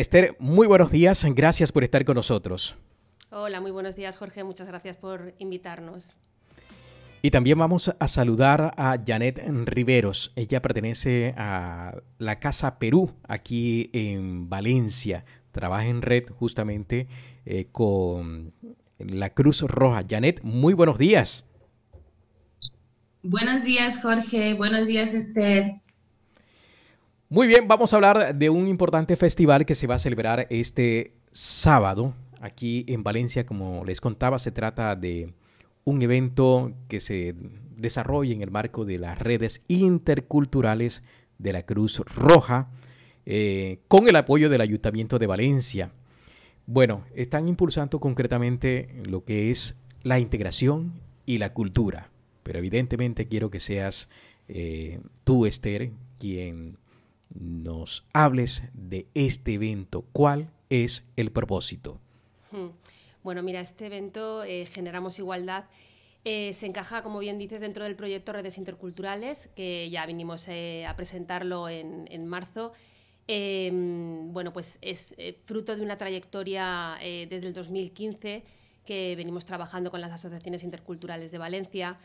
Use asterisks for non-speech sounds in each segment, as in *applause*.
Esther, muy buenos días. Gracias por estar con nosotros. Hola, muy buenos días, Jorge. Muchas gracias por invitarnos. Y también vamos a saludar a Janet Riveros. Ella pertenece a la Casa Perú, aquí en Valencia. Trabaja en red justamente eh, con la Cruz Roja. Janet, muy buenos días. Buenos días, Jorge. Buenos días, Esther. Muy bien, vamos a hablar de un importante festival que se va a celebrar este sábado aquí en Valencia. Como les contaba, se trata de un evento que se desarrolla en el marco de las redes interculturales de la Cruz Roja eh, con el apoyo del Ayuntamiento de Valencia. Bueno, están impulsando concretamente lo que es la integración y la cultura. Pero evidentemente quiero que seas eh, tú, Esther, quien nos hables de este evento. ¿Cuál es el propósito? Hmm. Bueno, mira, este evento eh, Generamos Igualdad eh, se encaja, como bien dices, dentro del proyecto Redes Interculturales, que ya vinimos eh, a presentarlo en, en marzo. Em, bueno, pues es fruto de una trayectoria desde el 2015 que venimos trabajando con las asociaciones interculturales de Valencia,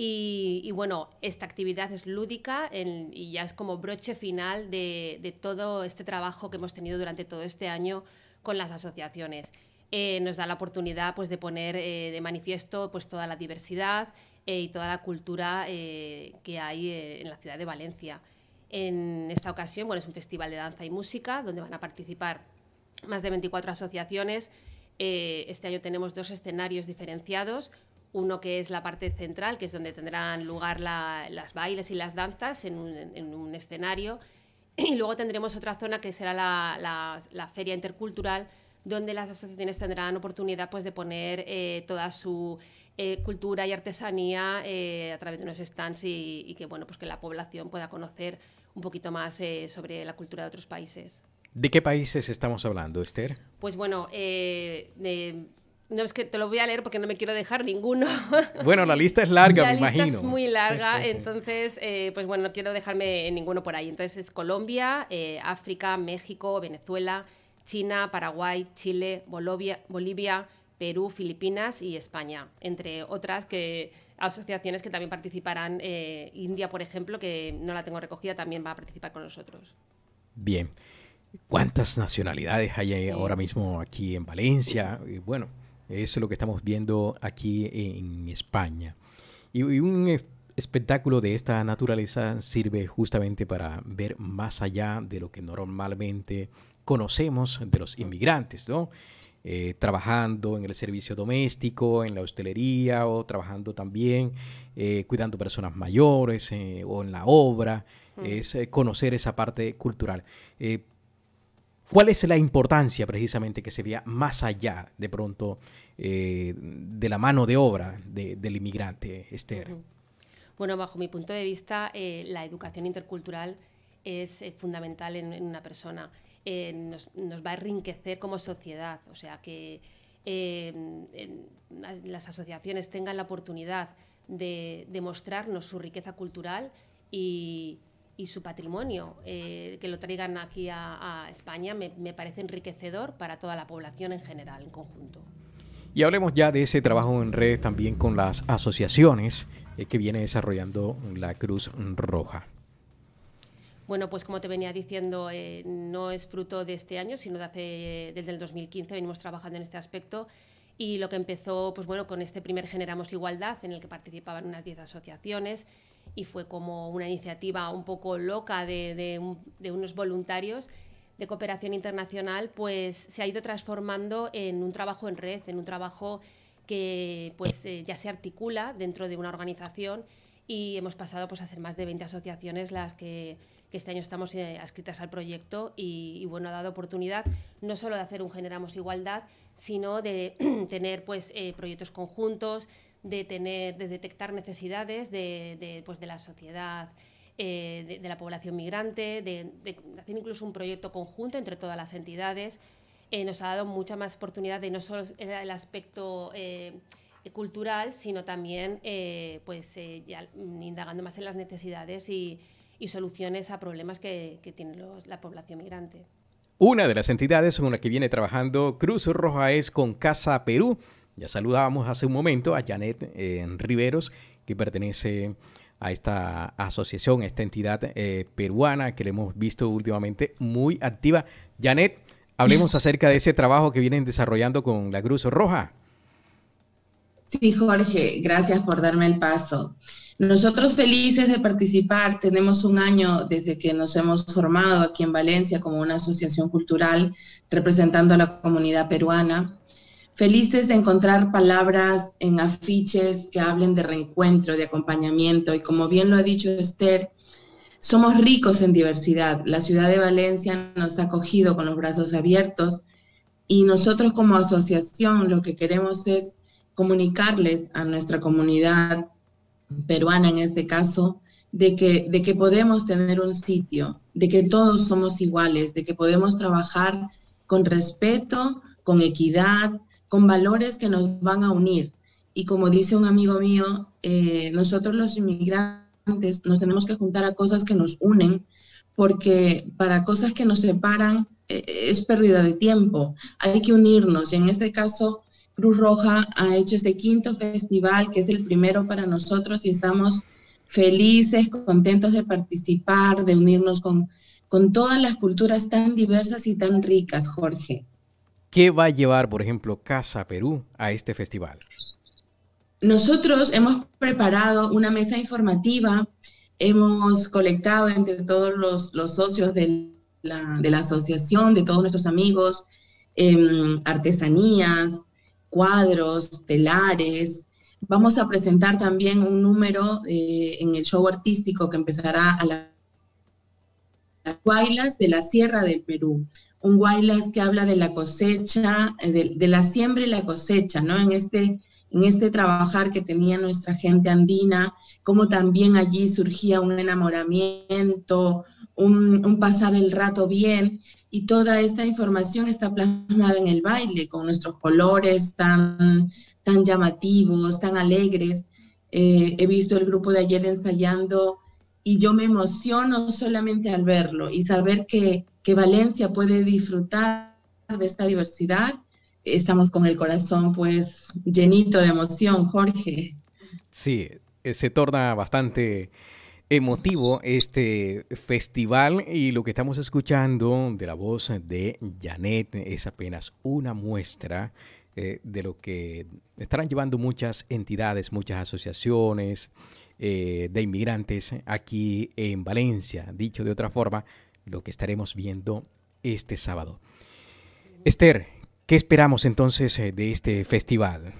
y, bueno, esta actividad es lúdica y ya es como broche final de, todo este trabajo que hemos tenido durante todo este año con las asociaciones. Eh, nos da la oportunidad pues, de poner eh, de manifiesto pues, toda la diversidad eh, y toda la cultura que hay en la ciudad de Valencia. En esta ocasión bueno, es un festival de danza y música donde van a participar más de 24 asociaciones. este año tenemos dos escenarios diferenciados uno que es la parte central, que es donde tendrán lugar las bailes y las danzas en un, escenario, *clears throat* y luego tendremos otra zona que será la, feria intercultural, donde las asociaciones tendrán oportunidad pues, de poner eh, toda su eh, cultura y artesanía eh, a través de unos stands y, que, bueno, pues que la población pueda conocer un poquito más sobre la cultura de otros países. ¿De qué países estamos hablando, Esther? Pues bueno, eh, no, es que te lo voy a leer porque no me quiero dejar ninguno. *laughs* Bueno, la lista es larga, me imagino. La lista es muy larga, *laughs* entonces, eh, pues bueno, no quiero dejarme ninguno por ahí. Entonces es Colombia, eh, África, México, Venezuela, China, Paraguay, Chile, Bolivia, Bolivia, Perú, Filipinas y España, entre otras que asociaciones que también participarán. Eh, India, por ejemplo, que no la tengo recogida, también va a participar con nosotros. Bien. ¿Cuántas nacionalidades hay ahora mismo aquí en Valencia? bueno, es lo que estamos viendo aquí en España. Y, un espectáculo de esta naturaleza sirve justamente para ver más allá de lo que normalmente conocemos de los inmigrantes, ¿no? Eh, trabajando en el servicio doméstico, en la hostelería o trabajando también eh, cuidando personas mayores eh, o en la obra, mm. es conocer esa parte cultural. ¿Cuál es la importancia precisamente que se vea más allá de pronto eh, de la mano de obra del inmigrante, Esther? Bueno, bajo mi punto de vista, eh, la educación intercultural es eh, fundamental en, una persona. Nos, va a enriquecer como sociedad, o sea, que las asociaciones tengan la oportunidad de, demostrarnos su riqueza cultural y, y su patrimonio, eh, que lo traigan aquí a, España, me, parece enriquecedor para toda la población en general, en conjunto. Y hablemos ya de ese trabajo en red también con las asociaciones eh, que viene desarrollando la Cruz Roja. Bueno, pues como te venía diciendo, eh, no es fruto de este año, sino de hace, desde el 2015 venimos trabajando en este aspecto y lo que empezó, pues bueno, con este primer Generamos Igualdad, en el que participaban unas 10 asociaciones, y fue como una iniciativa un poco loca de, unos voluntarios de cooperación internacional, pues se ha ido transformando en un trabajo en red, en un trabajo que pues eh, ya se articula dentro de una organización y hemos pasado pues a ser más de 20 asociaciones las que, este año estamos eh, adscritas al proyecto y, bueno, ha dado oportunidad no solo de hacer un Generamos Igualdad, sino de *clears throat* tener pues eh, proyectos conjuntos, de, tener, de detectar necesidades de, pues, la sociedad. Eh, de, la población migrante, de, hacer incluso un proyecto conjunto entre todas las entidades, eh, nos ha dado mucha más oportunidad de no solo el aspecto eh, cultural, sino también pues, indagando más en las necesidades y, soluciones a problemas que, que tiene la población migrante. Una de las entidades con la que viene trabajando Cruz Roja es con Casa Perú ya saludábamos hace un momento a Janet en eh, Riveros, que pertenece a esta asociación, a esta entidad eh, peruana que le hemos visto últimamente muy activa. Janet, hablemos acerca de ese trabajo que vienen desarrollando con la Cruz Roja. Sí, Jorge, gracias por darme el paso. Nosotros felices de participar, tenemos un año desde que nos hemos formado aquí en Valencia como una asociación cultural representando a la comunidad peruana. Felices de encontrar palabras en afiches que hablen de reencuentro, de acompañamiento y como bien lo ha dicho Esther, somos ricos en diversidad. La ciudad de Valencia nos ha acogido con los brazos abiertos y nosotros como asociación lo que queremos es comunicarles a nuestra comunidad peruana en este caso de que, de que podemos tener un sitio, de que todos somos iguales, de que podemos trabajar con respeto, con equidad, con valores que nos van a unir. Y como dice un amigo mío, eh, nosotros los inmigrantes nos tenemos que juntar a cosas que nos unen, porque para cosas que nos separan eh, es pérdida de tiempo. Hay que unirnos. Y en este caso, Cruz Roja ha hecho este quinto festival, que es el primero para nosotros, y estamos felices, contentos de participar, de unirnos con, con todas las culturas tan diversas y tan ricas, Jorge. ¿Qué va a llevar, por ejemplo, Casa Perú a este festival? Nosotros hemos preparado una mesa informativa, hemos colectado entre todos los, socios de la, asociación, de todos nuestros amigos, em, artesanías, cuadros, telares. Vamos a presentar también un número eh, en el show artístico que empezará a las bailas de la Sierra del Perú un guaylas que habla de la cosecha, eh, de, la siembra y la cosecha, ¿no? En este, en este trabajar que tenía nuestra gente andina, como también allí surgía un enamoramiento, un, pasar el rato bien, y toda esta información está plasmada en el baile, con nuestros colores tan, tan llamativos, tan alegres. Eh, he visto el grupo de ayer ensayando y yo me emociono solamente al verlo y saber que Valencia puede disfrutar de esta diversidad. Estamos con el corazón pues llenito de emoción, Jorge. Sí, eh, se torna bastante emotivo este festival y lo que estamos escuchando de la voz de Janet es apenas una muestra eh, de lo que estarán llevando muchas entidades, muchas asociaciones eh, de inmigrantes aquí en Valencia. Dicho de otra forma, lo que estaremos viendo este sábado. Esther, ¿qué esperamos entonces eh, de este festival?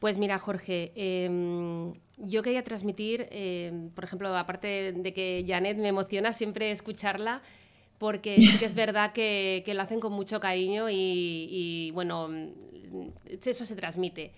Pues mira, Jorge, em, yo quería transmitir, em, por ejemplo, aparte de que Janet me emociona siempre escucharla, porque es verdad que, lo hacen con mucho cariño y, bueno, mm, eso se transmite.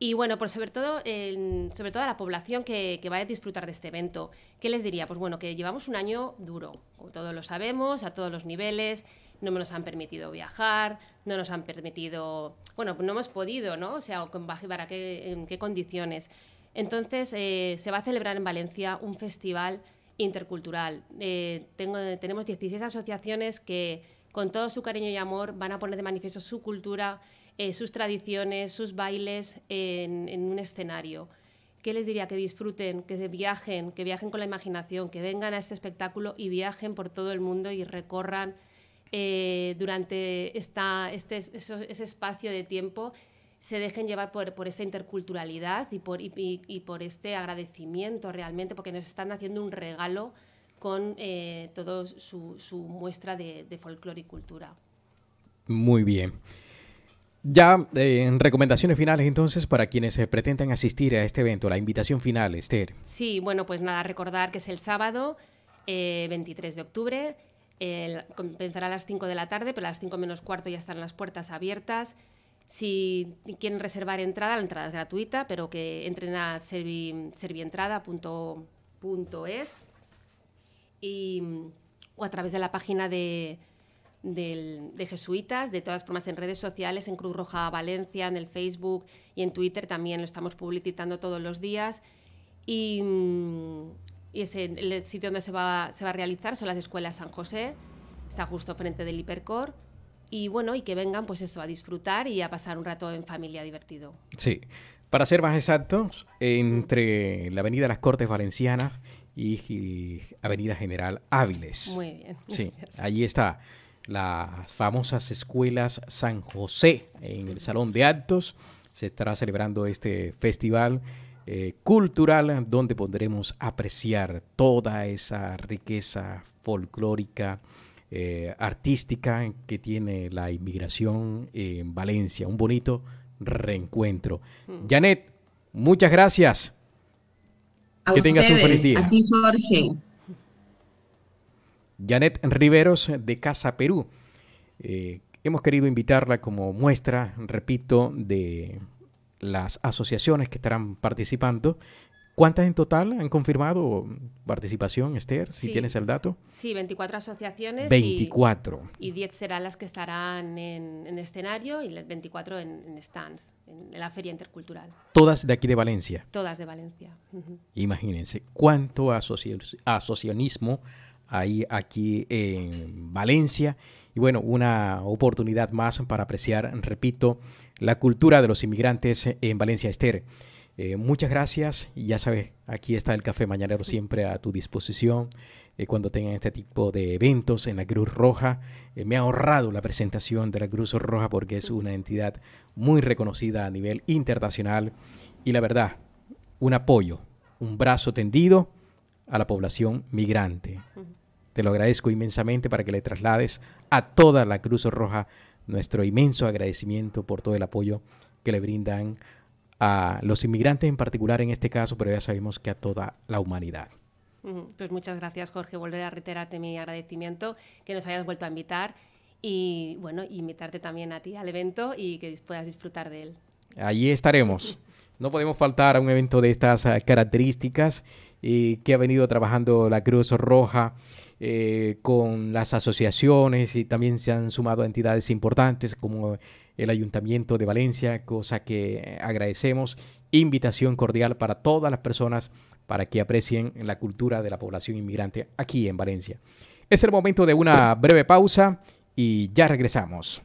Y bueno, pues sobre todo, sobre todo a la población que, vaya a disfrutar de este evento, ¿qué les diría? Pues bueno, que llevamos un año duro, todos lo sabemos, a todos los niveles, no nos han permitido viajar, no nos han permitido, bueno, pues no hemos podido, ¿no? O sea, ¿para qué, en condiciones? Entonces, eh, se va a celebrar en Valencia un festival intercultural. Eh, tengo, tenemos 16 asociaciones que con todo su cariño y amor van a poner de manifiesto su cultura eh, sus tradiciones, sus bailes en, un escenario. ¿Qué les diría? Que disfruten, que viajen, que viajen con la imaginación, que vengan a este espectáculo y viajen por todo el mundo y recorran eh, durante este, ese espacio de tiempo se dejen llevar por, esta interculturalidad y por, este agradecimiento realmente, porque nos están haciendo un regalo con eh, toda su, muestra de, de folclore y cultura. Muy bien. Ya eh, en recomendaciones finales entonces para quienes pretenden asistir a este evento, la invitación final, Esther. Sí, bueno, pues nada, recordar que es el sábado 23 eh, de octubre, comenzará a las 5 de la tarde, pero a las 5 menos cuarto ya están las puertas abiertas. Si quieren reservar entrada, la entrada es gratuita, pero que entren a servientrada.es y, o a través de la página de de jesuitas. De todas formas, en redes sociales, en Cruz Roja Valencia, en el Facebook y en Twitter también lo estamos publicitando todos los días. Y, mm, el sitio donde se va, se va a realizar son las escuelas San José, está justo frente del Hipercor. Y bueno, y que vengan pues eso, a disfrutar y a pasar un rato en familia divertido. Sí, para ser más exactos, entre la Avenida Las Cortes Valencianas y, y Avenida General Áviles. Muy bien. Sí, *laughs* allí está las famosas escuelas San José en el Salón de Actos. Se estará celebrando este festival eh, cultural donde podremos apreciar toda esa riqueza folclórica, eh, artística que tiene la inmigración en Valencia. Un bonito reencuentro. Mm. Janet, muchas gracias. que tengas un feliz día. A ti, Jorge. Janet Riveros de Casa Perú. Eh, hemos querido invitarla como muestra, repito, de las asociaciones que estarán participando. ¿Cuántas en total han confirmado participación, Esther? Si tienes el dato. Sí, 24 asociaciones. 24. Y, 10 serán las que estarán en, escenario y las 24 en, stands, en, la feria intercultural. ¿Todas de aquí de Valencia? Todas de Valencia. Imagínense, ¿cuánto asociacionismo ahí aquí en Valencia. Y bueno, una oportunidad más para apreciar, repito, la cultura de los inmigrantes en Valencia Esther. Eh, muchas gracias y ya sabes, aquí está el Café Mañanero siempre a tu disposición eh, cuando tengan este tipo de eventos en la Cruz Roja. Eh, me ha ahorrado la presentación de la Cruz Roja porque es una entidad muy reconocida a nivel internacional y la verdad, un apoyo, un brazo tendido a la población migrante. Te lo agradezco inmensamente para que le traslades a toda la Cruz Roja nuestro inmenso agradecimiento por todo el apoyo que le brindan a los inmigrantes en particular en este caso, pero ya sabemos que a toda la humanidad. Pues muchas gracias Jorge, volver a reiterarte mi agradecimiento, que nos hayas vuelto a invitar y bueno, invitarte también a ti al evento y que puedas disfrutar de él. Allí estaremos. No podemos faltar a un evento de estas características y que ha venido trabajando la Cruz Roja eh, con las asociaciones y también se han sumado entidades importantes como el Ayuntamiento de Valencia, cosa que agradecemos. Invitación cordial para todas las personas para que aprecien la cultura de la población inmigrante aquí en Valencia. Es el momento de una breve pausa y ya regresamos.